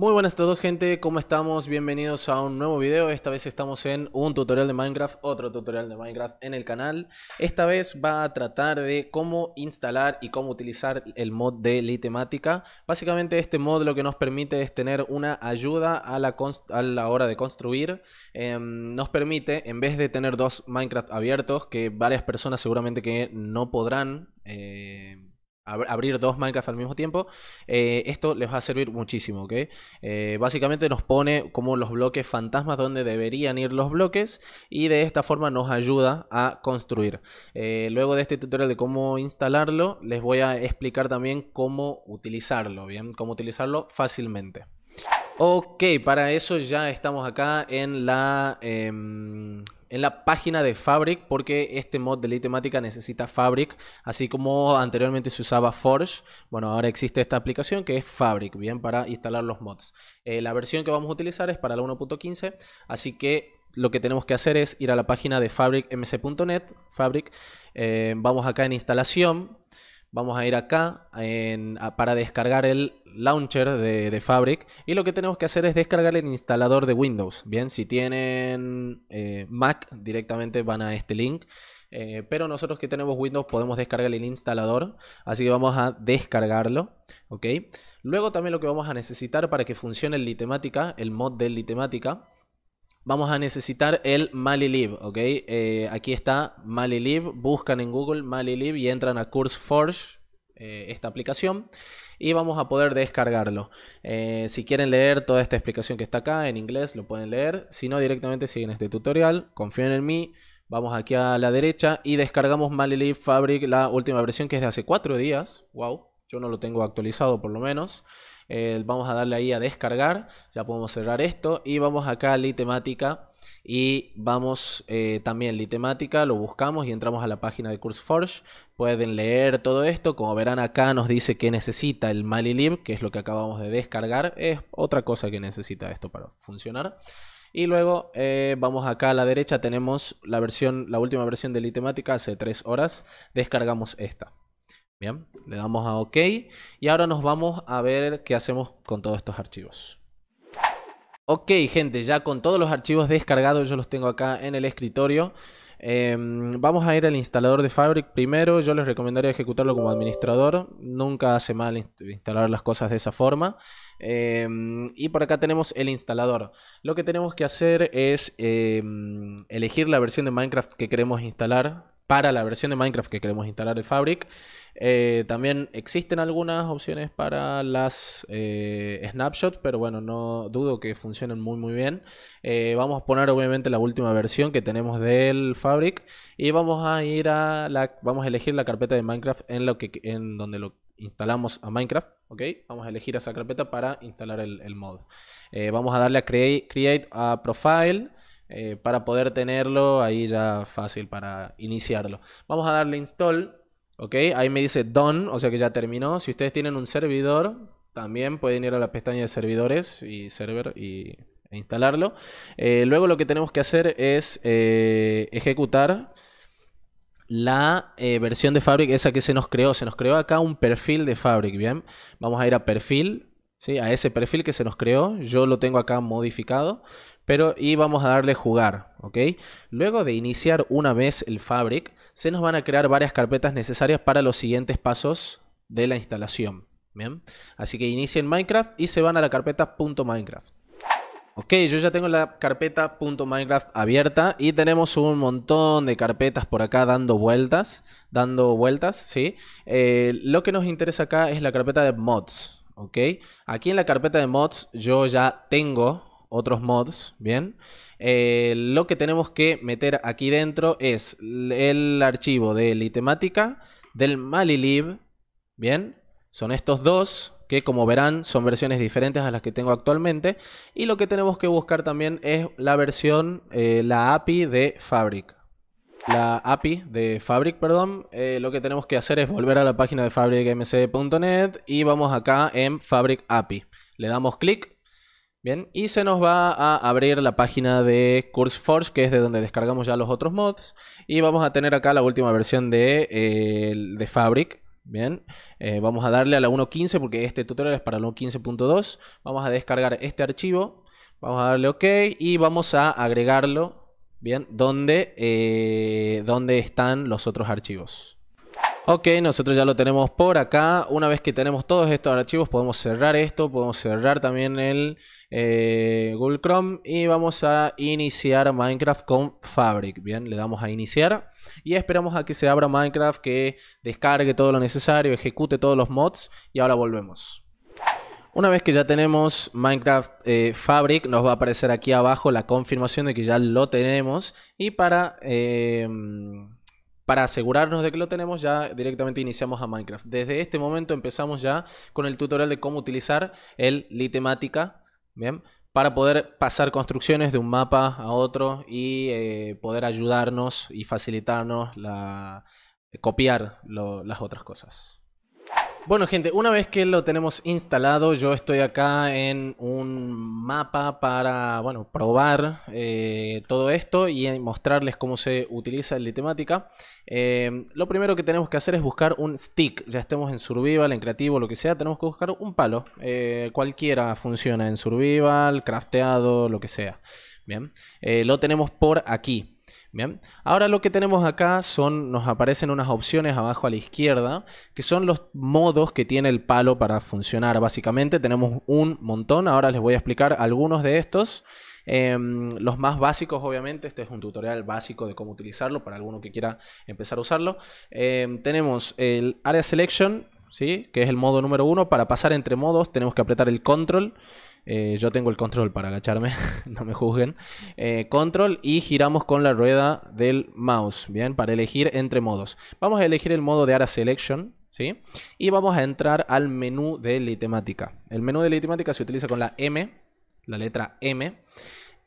Muy buenas a todos gente, ¿cómo estamos? Bienvenidos a un nuevo video, esta vez estamos en un tutorial de Minecraft, otro tutorial de Minecraft en el canal. Esta vez va a tratar de cómo instalar y cómo utilizar el mod de Litemática. Básicamente este mod lo que nos permite es tener una ayuda a la, hora de construir. Em, nos permite, en vez de tener dos Minecraft abiertos, que varias personas seguramente que no podrán... Eh, abrir dos Minecraft al mismo tiempo, eh, esto les va a servir muchísimo, ¿ok? Eh, básicamente nos pone como los bloques fantasmas donde deberían ir los bloques y de esta forma nos ayuda a construir. Eh, luego de este tutorial de cómo instalarlo, les voy a explicar también cómo utilizarlo, ¿bien? Cómo utilizarlo fácilmente. Ok, para eso ya estamos acá en la em, en la página de Fabric porque este mod de ley temática necesita Fabric, así como anteriormente se usaba Forge. Bueno, ahora existe esta aplicación que es Fabric, bien, para instalar los mods. Eh, la versión que vamos a utilizar es para la 1.15, así que lo que tenemos que hacer es ir a la página de fabricmc.net, Fabric, fabric eh, vamos acá en instalación. Vamos a ir acá para descargar el launcher de, Fabric. Y lo que tenemos que hacer es descargar el instalador de Windows. Bien, si tienen eh, Mac, directamente van a este link. Eh, pero nosotros que tenemos Windows podemos descargar el instalador. Así que vamos a descargarlo. ¿ok? Luego también lo que vamos a necesitar para que funcione el Litemática, el mod del Litemática, vamos a necesitar el Malilib, ¿ok? Eh, aquí está Malilib, buscan en Google Malilib y entran a CurseForge, eh, esta aplicación, y vamos a poder descargarlo. Eh, si quieren leer toda esta explicación que está acá en inglés, lo pueden leer. Si no, directamente siguen este tutorial, confíen en mí. Vamos aquí a la derecha y descargamos Malilib Fabric, la última versión que es de hace cuatro días. Wow, yo no lo tengo actualizado por lo menos. Eh, vamos a darle ahí a descargar, ya podemos cerrar esto y vamos acá a Litemática y vamos eh, también también Litemática, lo buscamos y entramos a la página de CurseForge, pueden leer todo esto, como verán acá nos dice que necesita el Malilib, que es lo que acabamos de descargar, es otra cosa que necesita esto para funcionar. Y luego eh, vamos acá a la derecha, tenemos la versión, la última versión de Litemática hace 3 horas, descargamos esta. Bien, le damos a OK y ahora nos vamos a ver qué hacemos con todos estos archivos. Ok, gente, ya con todos los archivos descargados, yo los tengo acá en el escritorio. Em, vamos a ir al instalador de Fabric primero. Yo les recomendaría ejecutarlo como administrador. Nunca hace mal instalar las cosas de esa forma. Em, y por acá tenemos el instalador. Lo que tenemos que hacer es em, elegir la versión de Minecraft que queremos instalar para la versión de Minecraft que queremos instalar el Fabric. Eh, también existen algunas opciones para las eh, snapshots, pero bueno, no dudo que funcionen muy muy bien. Eh, vamos a poner obviamente la última versión que tenemos del Fabric y vamos a ir a la, vamos a elegir la carpeta de Minecraft en lo que en donde lo instalamos a Minecraft, ¿ok? Vamos a elegir esa carpeta para instalar el, mod. vamos a darle a create a profile. Eh, para poder tenerlo ahí ya fácil para iniciarlo. Vamos a darle install, ¿ok? Ahí me dice done, o sea que ya terminó. Si ustedes tienen un servidor, también pueden ir a la pestaña de servidores y server y, e instalarlo. Eh, luego lo que tenemos que hacer es eh, ejecutar la versión de Fabric, esa que se nos creó. Se nos creó acá un perfil de Fabric, ¿bien? Vamos a ir a perfil, ¿sí? A ese perfil que se nos creó. Yo lo tengo acá modificado pero y vamos a darle jugar, ¿ok? Luego de iniciar una vez el Fabric, se nos van a crear varias carpetas necesarias para los siguientes pasos de la instalación, ¿bien? Así que inicien Minecraft y se van a la carpeta .minecraft. Ok, yo ya tengo la carpeta .minecraft abierta y tenemos un montón de carpetas por acá dando vueltas, dando vueltas, ¿sí? Eh, lo que nos interesa acá es la carpeta de mods, ¿ok? Aquí en la carpeta de mods yo ya tengo otros mods, ¿bien? Eh, lo que tenemos que meter aquí dentro es el archivo de Litemática del Malilib, ¿bien? Son estos dos que como verán son versiones diferentes a las que tengo actualmente y lo que tenemos que buscar también es la versión, eh, la API de Fabric. La API de Fabric, perdón, eh, lo que tenemos que hacer es volver a la página de fabricmc.net e y vamos acá en Fabric API. Le damos clic Bien, y se nos va a abrir la página de CurseForge, que es de donde descargamos ya los otros mods. Y vamos a tener acá la última versión de, eh, Fabric. Bien, eh, vamos a darle a la 1.15 porque este tutorial es para la 1.15.2. Vamos a descargar este archivo, vamos a darle OK y vamos a agregarlo, bien, donde eh, están los otros archivos. Ok, nosotros ya lo tenemos por acá. Una vez que tenemos todos estos archivos, podemos cerrar esto, podemos cerrar también el eh, Google Chrome y vamos a iniciar Minecraft con Fabric. Bien, le damos a iniciar y esperamos a que se abra Minecraft, que descargue todo lo necesario, ejecute todos los mods y ahora volvemos. Una vez que ya tenemos Minecraft eh, Fabric, nos va a aparecer aquí abajo la confirmación de que ya lo tenemos. Y para eh, para asegurarnos de que lo tenemos, ya directamente iniciamos a Minecraft. Desde este momento empezamos ya con el tutorial de cómo utilizar el Litemática, ¿bien? Para poder pasar construcciones de un mapa a otro y eh, poder ayudarnos y facilitarnos la, eh, copiar las otras cosas. Bueno gente, una vez que lo tenemos instalado, yo estoy acá en un mapa para, bueno, probar eh, todo esto y mostrarles cómo se utiliza el Litemática. Eh, lo primero que tenemos que hacer es buscar un stick, ya estemos en Survival, en Creativo, lo que sea, tenemos que buscar un palo. Eh, cualquiera funciona en Survival, crafteado, lo que sea. Bien, lo tenemos por aquí. Bien, ahora lo que tenemos acá son, nos aparecen unas opciones abajo a la izquierda, que son los modos que tiene el palo para funcionar. Básicamente tenemos un montón, ahora les voy a explicar algunos de estos. Em, los más básicos, obviamente, este es un tutorial básico de cómo utilizarlo para alguno que quiera empezar a usarlo. Em, tenemos el Area Selection, ¿sí? que es el modo número uno. Para pasar entre modos tenemos que apretar el control. Eh, yo tengo el control para agacharme, no me juzguen. Eh, control y giramos con la rueda del mouse, ¿bien? Para elegir entre modos. Vamos a elegir el modo de Ara Selection, ¿sí? Y vamos a entrar al menú de litemática. El menú de litemática se utiliza con la M, la letra M.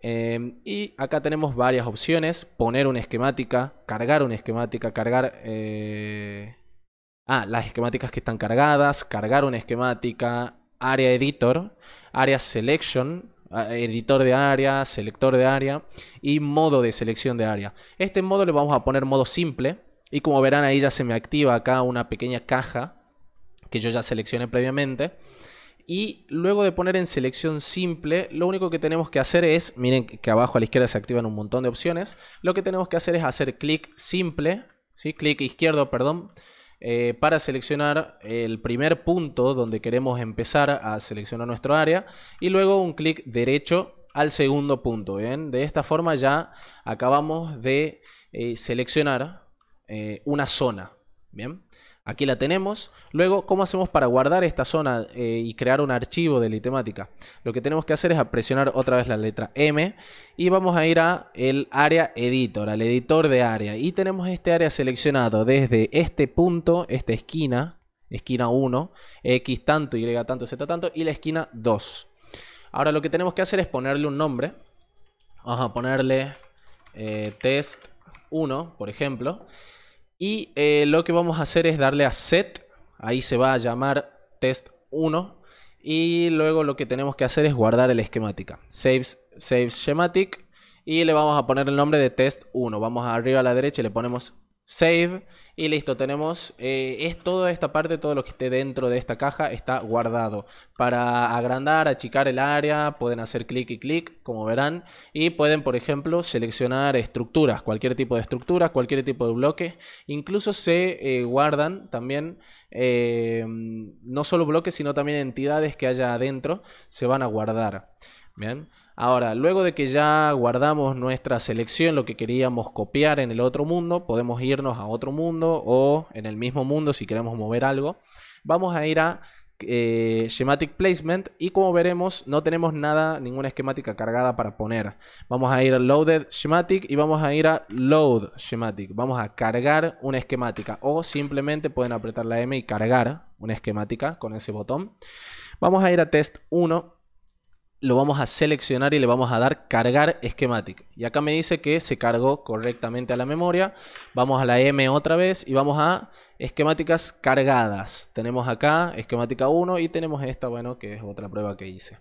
Em, y acá tenemos varias opciones, poner una esquemática, cargar una esquemática, cargar... Eh, Ah, las esquemáticas que están cargadas, cargar una esquemática, área editor, área selection, ah, editor de área, selector de área y modo de selección de área. Este modo le vamos a poner modo simple y como verán ahí ya se me activa acá una pequeña caja que yo ya seleccioné previamente. Y luego de poner en selección simple, lo único que tenemos que hacer es, miren que abajo a la izquierda se activan un montón de opciones, lo que tenemos que hacer es hacer clic simple, ¿sí? clic izquierdo, perdón, eh, para seleccionar el primer punto donde queremos empezar a seleccionar nuestro área y luego un clic derecho al segundo punto. De esta forma ya acabamos de eh, seleccionar eh, una zona. ¿bien? Aquí la tenemos. Luego, ¿cómo hacemos para guardar esta zona eh, y crear un archivo de la temática? Lo que tenemos que hacer es presionar otra vez la letra M y vamos a ir a el área editor, al editor de área. Y tenemos este área seleccionado desde este punto, esta esquina, esquina 1, X tanto, Y tanto, Z tanto y la esquina 2. Ahora lo que tenemos que hacer es ponerle un nombre. Vamos a ponerle eh, test 1, por ejemplo. Y eh, lo que vamos a hacer es darle a set, ahí se va a llamar test 1. Y luego lo que tenemos que hacer es guardar el esquemática. Saves, save schematic. Y le vamos a poner el nombre de test 1. Vamos arriba a la derecha y le ponemos Save. Y listo, tenemos, eh, es toda esta parte, todo lo que esté dentro de esta caja está guardado. Para agrandar, achicar el área, pueden hacer clic y clic, como verán. Y pueden, por ejemplo, seleccionar estructuras, cualquier tipo de estructura, cualquier tipo de bloque. Incluso se eh, guardan también, eh, no solo bloques, sino también entidades que haya adentro, se van a guardar. Bien. Ahora, luego de que ya guardamos nuestra selección, lo que queríamos copiar en el otro mundo, podemos irnos a otro mundo o en el mismo mundo si queremos mover algo. Vamos a ir a eh, Schematic Placement y como veremos no tenemos nada, ninguna esquemática cargada para poner. Vamos a ir a Loaded Schematic y vamos a ir a Load Schematic. Vamos a cargar una esquemática o simplemente pueden apretar la M y cargar una esquemática con ese botón. Vamos a ir a Test 1 lo vamos a seleccionar y le vamos a dar cargar schematic. Y acá me dice que se cargó correctamente a la memoria. Vamos a la M otra vez y vamos a esquemáticas cargadas. Tenemos acá esquemática 1 y tenemos esta, bueno, que es otra prueba que hice.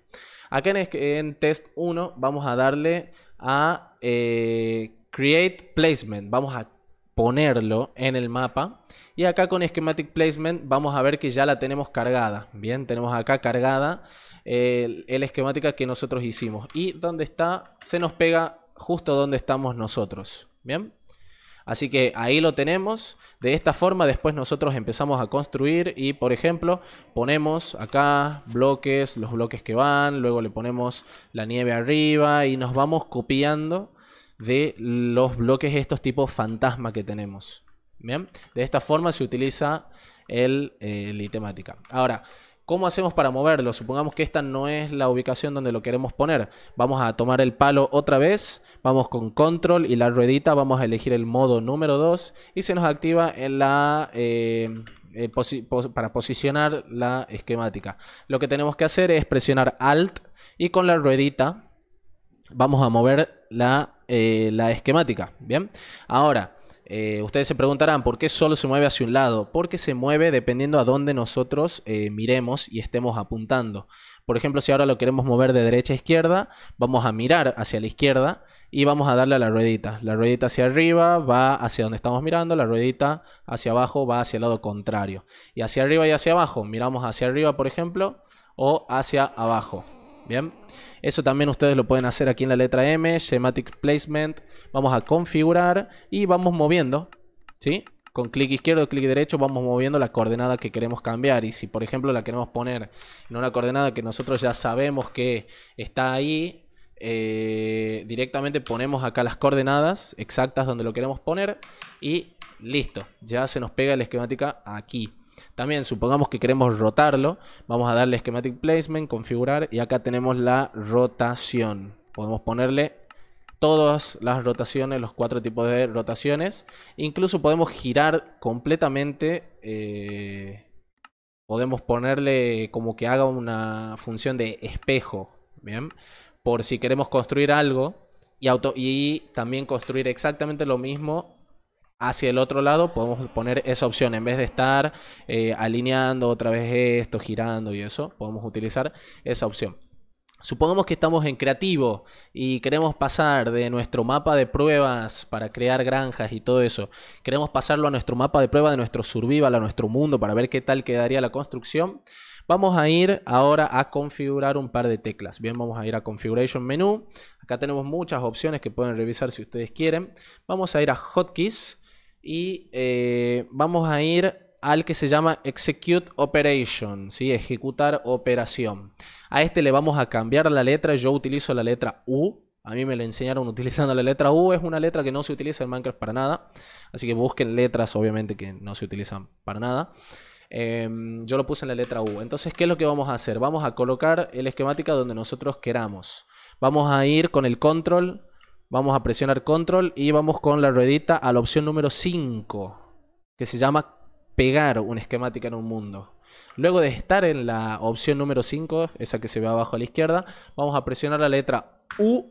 Acá en, en test 1 vamos a darle a eh, create placement. Vamos a ponerlo en el mapa. Y acá con esquematic placement vamos a ver que ya la tenemos cargada. Bien, tenemos acá cargada el esquemática que nosotros hicimos. Y donde está, se nos pega justo donde estamos nosotros. Bien. Así que ahí lo tenemos. De esta forma después nosotros empezamos a construir y por ejemplo ponemos acá bloques, los bloques que van, luego le ponemos la nieve arriba y nos vamos copiando de los bloques estos tipos fantasma que tenemos. Bien, de esta forma se utiliza el, eh, el itemática. Ahora, ¿Cómo hacemos para moverlo? Supongamos que esta no es la ubicación donde lo queremos poner. Vamos a tomar el palo otra vez, vamos con control y la ruedita, vamos a elegir el modo número 2 y se nos activa eh, eh, para posicionar la esquemática. Lo que tenemos que hacer es presionar Alt y con la ruedita vamos a mover la, eh, la esquemática. Bien, ahora eh, ustedes se preguntarán por qué solo se mueve hacia un lado, porque se mueve dependiendo a dónde nosotros eh, miremos y estemos apuntando. Por ejemplo, si ahora lo queremos mover de derecha a izquierda, vamos a mirar hacia la izquierda y vamos a darle a la ruedita. La ruedita hacia arriba va hacia donde estamos mirando, la ruedita hacia abajo va hacia el lado contrario. Y hacia arriba y hacia abajo, miramos hacia arriba, por ejemplo, o hacia abajo. Bien. Eso también ustedes lo pueden hacer aquí en la letra M, Schematic Placement. Vamos a configurar y vamos moviendo, ¿sí? Con clic izquierdo, clic derecho vamos moviendo la coordenada que queremos cambiar. Y si por ejemplo la queremos poner en una coordenada que nosotros ya sabemos que está ahí, eh, directamente ponemos acá las coordenadas exactas donde lo queremos poner y listo, ya se nos pega la esquemática aquí. También supongamos que queremos rotarlo, vamos a darle Schematic Placement, configurar y acá tenemos la rotación. Podemos ponerle todas las rotaciones, los cuatro tipos de rotaciones. Incluso podemos girar completamente. Eh, podemos ponerle como que haga una función de espejo. Bien. Por si queremos construir algo. Y, y también construir exactamente lo mismo hacia el otro lado, podemos poner esa opción. En vez de estar eh, alineando otra vez esto, girando y eso, podemos utilizar esa opción. Supongamos que estamos en creativo y queremos pasar de nuestro mapa de pruebas para crear granjas y todo eso. Queremos pasarlo a nuestro mapa de prueba de nuestro survival, a nuestro mundo, para ver qué tal quedaría la construcción. Vamos a ir ahora a configurar un par de teclas. Bien, vamos a ir a Configuration Menú. Acá tenemos muchas opciones que pueden revisar si ustedes quieren. Vamos a ir a Hotkeys. Y eh, vamos a ir al que se llama Execute Operation, ¿sí? ejecutar operación. A este le vamos a cambiar la letra, yo utilizo la letra U, a mí me la enseñaron utilizando la letra U, es una letra que no se utiliza en Minecraft para nada, así que busquen letras obviamente que no se utilizan para nada. Em, yo lo puse en la letra U. Entonces, ¿qué es lo que vamos a hacer? Vamos a colocar el esquemática donde nosotros queramos. Vamos a ir con el control Vamos a presionar control y vamos con la ruedita a la opción número 5, que se llama pegar una esquemática en un mundo. Luego de estar en la opción número 5, esa que se ve abajo a la izquierda, vamos a presionar la letra U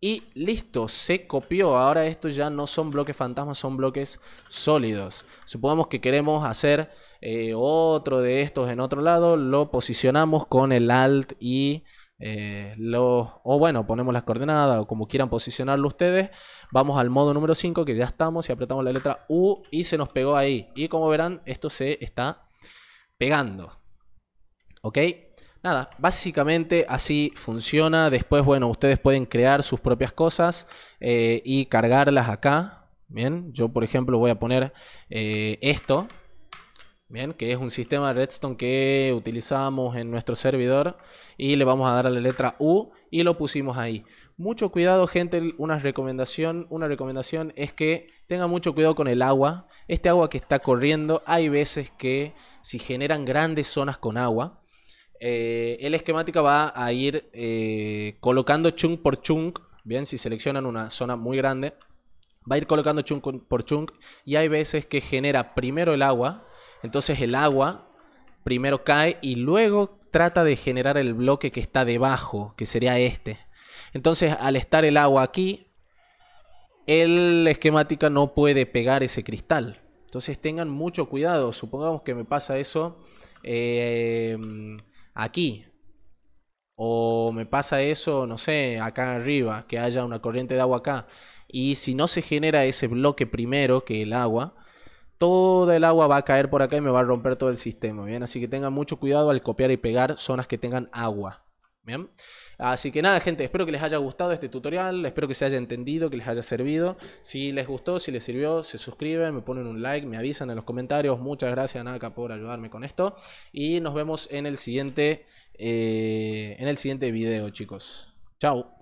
y listo, se copió. Ahora estos ya no son bloques fantasmas, son bloques sólidos. Supongamos que queremos hacer eh, otro de estos en otro lado, lo posicionamos con el Alt y eh, o bueno, ponemos las coordenadas o como quieran posicionarlo ustedes. Vamos al modo número 5 que ya estamos y apretamos la letra U y se nos pegó ahí. Y como verán, esto se está pegando. ¿Ok? Nada, básicamente así funciona. Después, bueno, ustedes pueden crear sus propias cosas eh, y cargarlas acá. Bien, yo por ejemplo voy a poner eh, esto. Bien, que es un sistema de redstone que utilizamos en nuestro servidor y le vamos a dar a la letra U y lo pusimos ahí. Mucho cuidado gente, una recomendación, una recomendación es que tenga mucho cuidado con el agua. Este agua que está corriendo, hay veces que si generan grandes zonas con agua, eh, el esquemática va a ir eh, colocando chunk por chunk, bien, si seleccionan una zona muy grande, va a ir colocando chunk por chunk y hay veces que genera primero el agua, entonces el agua primero cae y luego trata de generar el bloque que está debajo, que sería este. Entonces al estar el agua aquí, el esquemática no puede pegar ese cristal. Entonces tengan mucho cuidado. Supongamos que me pasa eso eh, aquí. O me pasa eso, no sé, acá arriba, que haya una corriente de agua acá. Y si no se genera ese bloque primero que el agua, toda el agua va a caer por acá y me va a romper todo el sistema, ¿bien? Así que tengan mucho cuidado al copiar y pegar zonas que tengan agua, ¿bien? Así que nada, gente, espero que les haya gustado este tutorial, espero que se haya entendido, que les haya servido. Si les gustó, si les sirvió, se suscriben, me ponen un like, me avisan en los comentarios. Muchas gracias, Naka, por ayudarme con esto. Y nos vemos en el siguiente, eh, en el siguiente video, chicos. Chao.